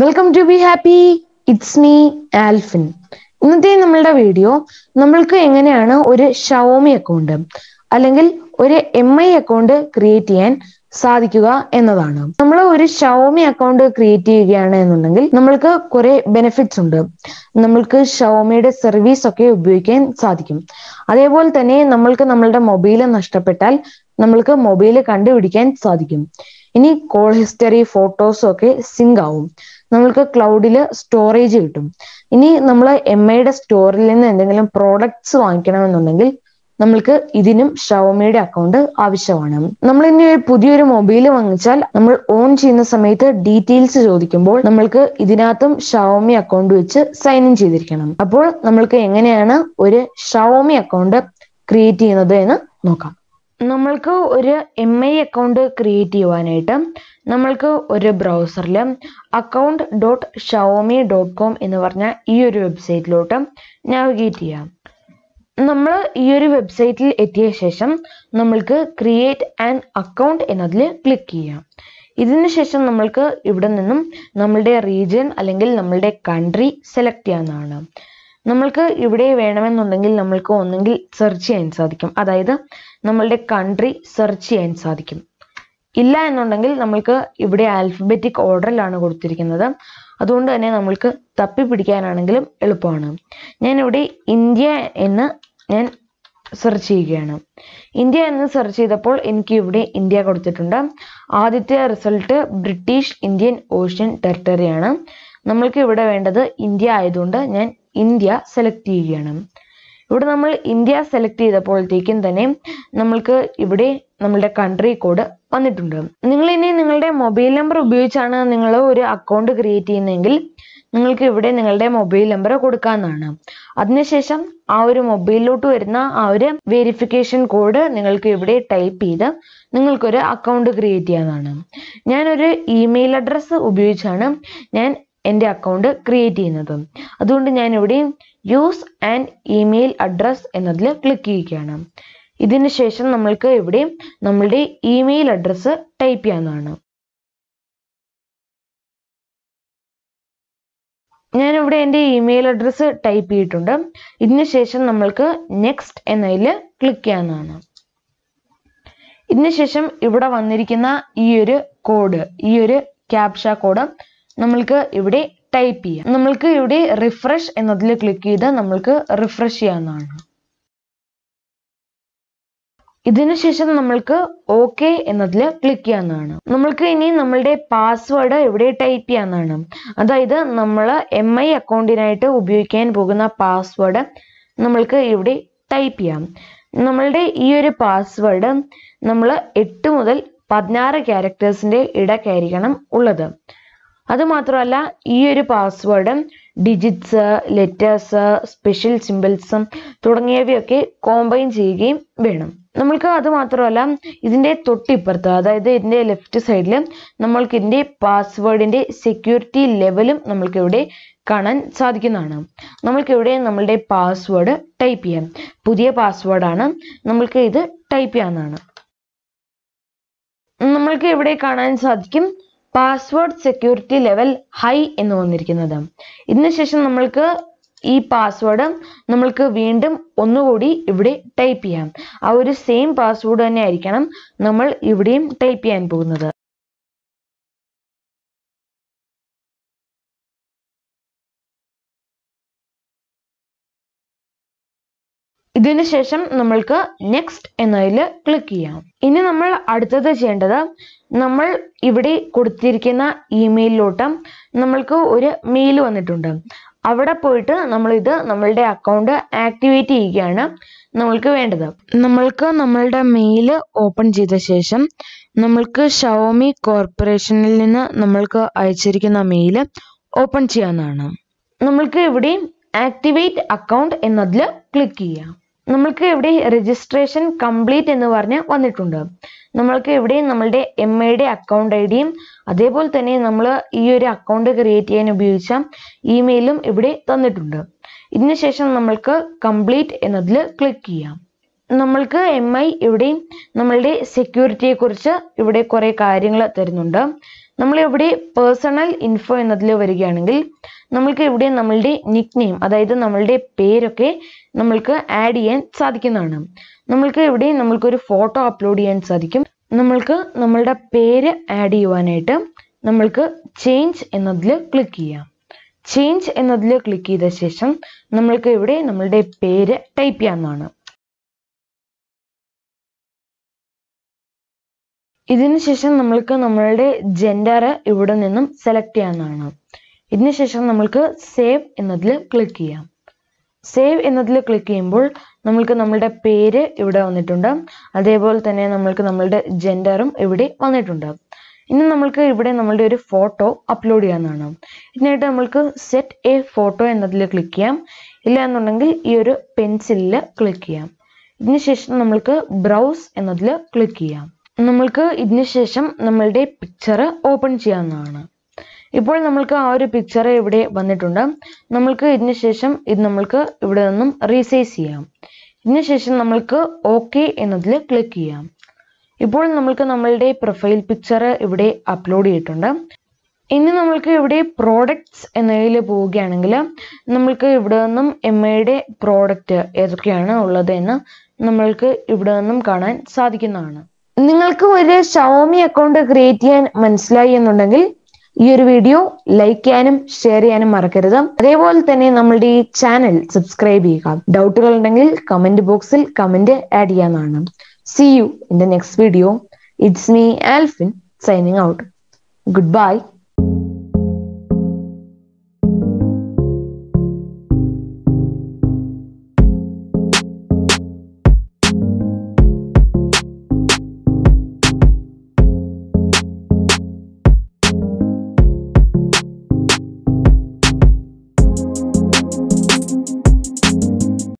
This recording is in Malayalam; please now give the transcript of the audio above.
welcome to be happy it's me Alphin ഇന്നത്തെ നമ്മളുടെ വീഡിയോ നമ്മൾക്ക് എങ്ങനെയാണ് ഒരു ഷവോമി അക്കൗണ്ട് അല്ലെങ്കിൽ ഒരു എം ഐ അക്കൗണ്ട് ക്രിയേറ്റ് ചെയ്യാൻ സാധിക്കുക എന്നതാണ് നമ്മൾ ഒരു ഷവോമി അക്കൗണ്ട് ക്രിയേറ്റ് ചെയ്യുകയാണ് എന്നുണ്ടെങ്കിൽ നമ്മൾക്ക് കുറെ ബെനിഫിറ്റ്സ് ഉണ്ട് നമ്മൾക്ക് ഷവോമിയുടെ സർവീസ് ഒക്കെ ഉപയോഗിക്കാൻ സാധിക്കും അതേപോലെ തന്നെ നമ്മൾക്ക് നമ്മളുടെ മൊബൈൽ നഷ്ടപ്പെട്ടാൽ നമ്മൾക്ക് മൊബൈൽ കണ്ടുപിടിക്കാൻ സാധിക്കും ഇനി കോൾ ഹിസ്റ്ററി ഫോട്ടോസും ഒക്കെ സിങ്ക് ആവും നമ്മൾക്ക് ക്ലൗഡിൽ സ്റ്റോറേജ് കിട്ടും ഇനി നമ്മൾ എം ഐയുടെ സ്റ്റോറിൽ നിന്ന് എന്തെങ്കിലും പ്രോഡക്ട്സ് വാങ്ങിക്കണമെന്നുണ്ടെങ്കിൽ നമ്മൾക്ക് ഇതിനും ഷവമിയുടെ അക്കൗണ്ട് ആവശ്യമാണ് നമ്മൾ ഇനി ഒരു പുതിയൊരു മൊബൈൽ വാങ്ങിച്ചാൽ നമ്മൾ ഓൺ ചെയ്യുന്ന സമയത്ത് ഡീറ്റെയിൽസ് ചോദിക്കുമ്പോൾ നമ്മൾക്ക് ഇതിനകത്തും ഷവമി അക്കൗണ്ട് വെച്ച് സൈൻ ഇൻ ചെയ്തിരിക്കണം അപ്പോൾ നമ്മൾക്ക് എങ്ങനെയാണ് ഒരു ഷവോമി അക്കൗണ്ട് ക്രിയേറ്റ് ചെയ്യുന്നത് എന്ന് നോക്കാം നമ്മൾക്ക് ഒരു എം ഐ അക്കൗണ്ട് ക്രിയേറ്റ് ചെയ്യുവാനായിട്ട് നമ്മൾക്ക് ഒരു ബ്രൗസറിൽ account dot Xiaomi dot com എന്ന് പറഞ്ഞ ഈ ഒരു വെബ്സൈറ്റിലോട്ട് നാവിഗേറ്റ് ചെയ്യാം നമ്മൾ ഈ ഒരു വെബ്സൈറ്റിൽ എത്തിയ ശേഷം നമ്മൾക്ക് ക്രിയേറ്റ് ആൻ അക്കൗണ്ട് എന്നതിൽ ക്ലിക്ക് ചെയ്യാം ഇതിന് ശേഷം നമ്മൾക്ക് ഇവിടെ നിന്നും നമ്മളുടെ റീജിയൻ അല്ലെങ്കിൽ നമ്മളുടെ കൺട്രി സെലക്ട് ചെയ്യാവുന്നതാണ് നമ്മൾക്ക് ഇവിടെ വേണമെന്നുണ്ടെങ്കിൽ നമ്മൾക്ക് ഒന്നെങ്കിൽ സെർച്ച് ചെയ്യാൻ സാധിക്കും അതായത് നമ്മളുടെ കൺട്രി സെർച്ച് ചെയ്യാൻ സാധിക്കും ഇല്ല എന്നുണ്ടെങ്കിൽ നമ്മൾക്ക് ഇവിടെ ആൽഫബറ്റിക് ഓർഡറിലാണ് കൊടുത്തിരിക്കുന്നത് അതുകൊണ്ട് തന്നെ നമ്മൾക്ക് തപ്പി പിടിക്കാനാണെങ്കിലും എളുപ്പമാണ് ഞാനിവിടെ ഇന്ത്യ എന്ന് ഞാൻ സെർച്ച് ചെയ്യുകയാണ് ഇന്ത്യ എന്ന് സെർച്ച് ചെയ്തപ്പോൾ എനിക്ക് ഇവിടെ ഇന്ത്യ കൊടുത്തിട്ടുണ്ട് ആദ്യത്തെ റിസൾട്ട് ബ്രിട്ടീഷ് ഇന്ത്യൻ ഓഷ്യൻ ടെറിട്ടറിയാണ് നമ്മൾക്ക് ഇവിടെ വേണ്ടത് ഇന്ത്യ ആയതുകൊണ്ട് ഞാൻ ഇന്ത്യ സെലക്ട് ചെയ്യണം ഇവിടെ നമ്മൾ ഇന്ത്യ സെലക്ട് ചെയ്തപ്പോഴത്തേക്കും തന്നെ നമ്മൾക്ക് ഇവിടെ നമ്മളുടെ കൺട്രി കോഡ് വന്നിട്ടുണ്ട് നിങ്ങൾ ഇനി നിങ്ങളുടെ മൊബൈൽ നമ്പർ ഉപയോഗിച്ചാണ് നിങ്ങൾ ഒരു അക്കൗണ്ട് ക്രിയേറ്റ് ചെയ്യുന്നതെങ്കിൽ നിങ്ങൾക്ക് ഇവിടെ നിങ്ങളുടെ മൊബൈൽ നമ്പർ കൊടുക്കാവുന്നതാണ് അതിനുശേഷം ആ ഒരു മൊബൈലിലോട്ട് വരുന്ന ആ ഒരു വെരിഫിക്കേഷൻ കോഡ് നിങ്ങൾക്ക് ഇവിടെ ടൈപ്പ് ചെയ്ത് നിങ്ങൾക്കൊരു അക്കൗണ്ട് ക്രിയേറ്റ് ചെയ്യാവുന്നതാണ് ഞാനൊരു ഇമെയിൽ അഡ്രസ്സ് ഉപയോഗിച്ചാണ് ഞാൻ എൻ്റെ അക്കൗണ്ട് ക്രിയേറ്റ് ചെയ്യുന്നത് അതുകൊണ്ട് ഞാൻ ഇവിടെ യൂസ് ആൻഡ് ഇമെയിൽ അഡ്രസ് എന്നതിൽ ക്ലിക്ക് ചെയ്യുകയാണ് ഇതിന് ശേഷം നമ്മൾക്ക് ഇവിടെ നമ്മളുടെ ഇമെയിൽ അഡ്രസ്സ് ടൈപ്പ് ചെയ്യാവുന്നതാണ് ഞാനിവിടെ എൻ്റെ ഇമെയിൽ അഡ്രസ്സ് ടൈപ്പ് ചെയ്തിട്ടുണ്ട് ഇതിന് ശേഷം നമ്മൾക്ക് നെക്സ്റ്റ് എന്നതിൽ ക്ലിക്ക് ചെയ്യാവുന്നതാണ് ഇതിന് ശേഷം ഇവിടെ വന്നിരിക്കുന്ന ഈ ഒരു കോഡ് ഈ ഒരു ക്യാപ്ഷ കോഡ് നമ്മൾക്ക് ഇവിടെ ടൈപ്പ് ചെയ്യാം നമ്മൾക്ക് ഇവിടെ റിഫ്രഷ് എന്നതിൽ ക്ലിക്ക് ചെയ്ത് നമ്മൾക്ക് റിഫ്രഷ് ചെയ്യാവുന്നതാണ് ഇതിനുശേഷം നമ്മൾക്ക് ഓക്കെ എന്നതിൽ ക്ലിക്ക് ചെയ്യാവുന്നതാണ് നമ്മൾക്ക് ഇനി നമ്മളുടെ പാസ്വേഡ് ഇവിടെ ടൈപ്പ് ചെയ്യാവുന്നതാണ് അതായത് നമ്മൾ എം ഐ അക്കൗണ്ടിനായിട്ട് ഉപയോഗിക്കാൻ പോകുന്ന പാസ്വേഡ് നമ്മൾക്ക് ഇവിടെ ടൈപ്പ് ചെയ്യാം നമ്മളുടെ ഈ ഒരു പാസ്വേഡ് നമ്മൾ എട്ട് മുതൽ പതിനാറ് ക്യാരക്ടേഴ്സിൻ്റെ ഇടക്കായിരിക്കണം ഉള്ളത് അതുമാത്രമല്ല ഈ ഒരു പാസ്വേഡ് ഡിജിറ്റ്സ് ലെറ്റേഴ്സ് സ്പെഷ്യൽ സിമ്പിൾസും തുടങ്ങിയവയൊക്കെ കോമ്പൈൻ ചെയ്യുകയും വേണം നമ്മൾക്ക് അത് മാത്രമല്ല ഇതിൻ്റെ തൊട്ടിപ്പുറത്ത് അതായത് ഇതിൻ്റെ ലെഫ്റ്റ് സൈഡിൽ നമ്മൾക്ക് ഇതിൻ്റെ പാസ്വേഡിൻ്റെ സെക്യൂരിറ്റി ലെവലും നമ്മൾക്ക് ഇവിടെ കാണാൻ സാധിക്കുന്നതാണ് നമ്മൾക്ക് ഇവിടെ നമ്മളുടെ പാസ്വേഡ് ടൈപ്പ് ചെയ്യാം പുതിയ പാസ്വേഡാണ് നമ്മൾക്ക് ഇത് ടൈപ്പ് ചെയ്യാവുന്നതാണ് നമ്മൾക്ക് ഇവിടെ കാണാൻ സാധിക്കും പാസ്വേഡ് സെക്യൂരിറ്റി ലെവൽ ഹൈ എന്ന് വന്നിരിക്കുന്നത് ഇതിന് ശേഷം നമ്മൾക്ക് ഈ പാസ്വേഡ് നമ്മൾക്ക് വീണ്ടും ഒന്നുകൂടി ഇവിടെ ടൈപ്പ് ചെയ്യാം ആ ഒരു സെയിം പാസ്വേഡ് തന്നെ ആയിരിക്കണം നമ്മൾ ഇവിടെയും ടൈപ്പ് ചെയ്യാൻ പോകുന്നത് ഇതിനു ശേഷം നമ്മൾക്ക് നെക്സ്റ്റ് എന്നതിൽ ക്ലിക്ക് ചെയ്യാം ഇനി നമ്മൾ അടുത്തത് ചെയ്യേണ്ടത് നമ്മൾ ഇവിടെ കൊടുത്തിരിക്കുന്ന ഇമെയിലിലോട്ട് നമ്മൾക്ക് ഒരു മെയിൽ വന്നിട്ടുണ്ട് അവിടെ പോയിട്ട് നമ്മൾ ഇത് നമ്മളുടെ അക്കൗണ്ട് ആക്ടിവേറ്റ് ചെയ്യുകയാണ് നമ്മൾക്ക് വേണ്ടത് നമ്മൾക്ക് നമ്മളുടെ മെയിൽ ഓപ്പൺ ചെയ്ത ശേഷം നമ്മൾക്ക് ഷവോമി കോർപ്പറേഷനിൽ നിന്ന് നമ്മൾക്ക് അയച്ചിരിക്കുന്ന മെയിൽ ഓപ്പൺ ചെയ്യാവുന്നതാണ് നമ്മൾക്ക് ഇവിടെ ആക്ടിവേറ്റ് അക്കൗണ്ട് എന്നതിൽ ക്ലിക്ക് ചെയ്യാം നമ്മൾക്ക് ഇവിടെ രജിസ്ട്രേഷൻ കംപ്ലീറ്റ് എന്ന് പറഞ്ഞ് വന്നിട്ടുണ്ട് നമ്മൾക്ക് ഇവിടെ നമ്മളുടെ എം ഐയുടെ അക്കൗണ്ട് ഐ ഡിയും അതേപോലെ തന്നെ നമ്മൾ ഈ ഒരു അക്കൗണ്ട് ക്രിയേറ്റ് ചെയ്യാൻ ഉപയോഗിച്ച ഇമെയിലും ഇവിടെ തന്നിട്ടുണ്ട് ഇതിനുശേഷം നമ്മൾക്ക് കംപ്ലീറ്റ് എന്നതിൽ ക്ലിക്ക് ചെയ്യാം നമ്മൾക്ക് എം ഐ ഇവിടെ നമ്മളുടെ സെക്യൂരിറ്റിയെക്കുറിച്ച് ഇവിടെ കുറേ കാര്യങ്ങൾ തരുന്നുണ്ട് നമ്മളിവിടെ പേഴ്സണൽ ഇൻഫോ എന്നതിൽ വരികയാണെങ്കിൽ നമ്മൾക്ക് ഇവിടെ നമ്മളുടെ നിക് നെയിം അതായത് നമ്മളുടെ പേരൊക്കെ നമ്മൾക്ക് ആഡ് ചെയ്യാൻ സാധിക്കുന്നതാണ് നമ്മൾക്ക് ഇവിടെ നമ്മൾക്കൊരു ഫോട്ടോ അപ്ലോഡ് ചെയ്യാൻ സാധിക്കും നമ്മൾക്ക് നമ്മളുടെ പേര് ആഡ് ചെയ്യുവാനായിട്ട് നമ്മൾക്ക് ചേഞ്ച് എന്നതിൽ ക്ലിക്ക് ചെയ്യാം ചേഞ്ച് എന്നതിൽ ക്ലിക്ക് ചെയ്ത ശേഷം നമ്മൾക്ക് ഇവിടെ നമ്മളുടെ പേര് ടൈപ്പ് ചെയ്യാവുന്നതാണ് ഇതിനുശേഷം നമ്മൾക്ക് നമ്മളുടെ ജെൻഡർ ഇവിടെ നിന്നും സെലക്ട് ചെയ്യാവുന്നതാണ് ഇതിനുശേഷം നമ്മൾക്ക് സേവ് എന്നതിൽ ക്ലിക്ക് ചെയ്യാം സേവ് എന്നതിൽ ക്ലിക്ക് ചെയ്യുമ്പോൾ നമ്മൾക്ക് നമ്മളുടെ പേര് ഇവിടെ വന്നിട്ടുണ്ട് അതേപോലെ തന്നെ നമ്മൾക്ക് നമ്മളുടെ ജെൻഡറും ഇവിടെ വന്നിട്ടുണ്ട് ഇനി നമ്മൾക്ക് ഇവിടെ നമ്മളുടെ ഒരു ഫോട്ടോ അപ്ലോഡ് ചെയ്യാവുന്നതാണ് ഇതിനായിട്ട് നമ്മൾക്ക് സെറ്റ് എ ഫോട്ടോ എന്നതിൽ ക്ലിക്ക് ചെയ്യാം ഇല്ല എന്നുണ്ടെങ്കിൽ ഈ ഒരു പെൻസിലിൽ ക്ലിക്ക് ചെയ്യാം ഇതിനുശേഷം നമ്മൾക്ക് ബ്രൗസ് എന്നതിൽ ക്ലിക്ക് ചെയ്യാം നമ്മൾക്ക് ഇതിന് ശേഷം നമ്മളുടെ പിക്ചർ ഓപ്പൺ ചെയ്യാവുന്നതാണ് ഇപ്പോൾ നമ്മൾക്ക് ആ ഒരു പിക്ചർ ഇവിടെ വന്നിട്ടുണ്ട് നമ്മൾക്ക് ഇതിന് ശേഷം ഇത് നമ്മൾക്ക് ഇവിടെ നിന്നും റീസൈസ് ചെയ്യാം ഇതിന് ശേഷം നമ്മൾക്ക് ഓക്കെ എന്നതിൽ ക്ലിക്ക് ചെയ്യാം ഇപ്പോൾ നമ്മൾക്ക് നമ്മളുടെ പ്രൊഫൈൽ പിക്ചർ ഇവിടെ അപ്ലോഡ് ചെയ്തിട്ടുണ്ട് ഇനി നമ്മൾക്ക് ഇവിടെ പ്രോഡക്ട്സ് എന്നതിൽ പോവുകയാണെങ്കിൽ നമ്മൾക്ക് ഇവിടെ നിന്നും എം ഐയുടെ പ്രോഡക്റ്റ് ഏതൊക്കെയാണ് ഉള്ളത് എന്ന് നമ്മൾക്ക് ഇവിടെ നിന്നും കാണാൻ സാധിക്കുന്നതാണ് നിങ്ങൾക്ക് ഒരു ഷവോമി അക്കൗണ്ട് ക്രിയേറ്റ് ചെയ്യാൻ മനസ്സിലായി എന്നുണ്ടെങ്കിൽ ഈ ഒരു വീഡിയോ ലൈക്ക് ചെയ്യാനും ഷെയർ ചെയ്യാനും മറക്കരുത് അതേപോലെ തന്നെ നമ്മളുടെ ഈ ചാനൽ സബ്സ്ക്രൈബ് ചെയ്യുക ഡൗട്ടുകൾ ഉണ്ടെങ്കിൽ കമന്റ് ബോക്സിൽ കമന്റ് ആഡ് ചെയ്യാന്നാണ് see you in the next video it's me Alphin signing out good by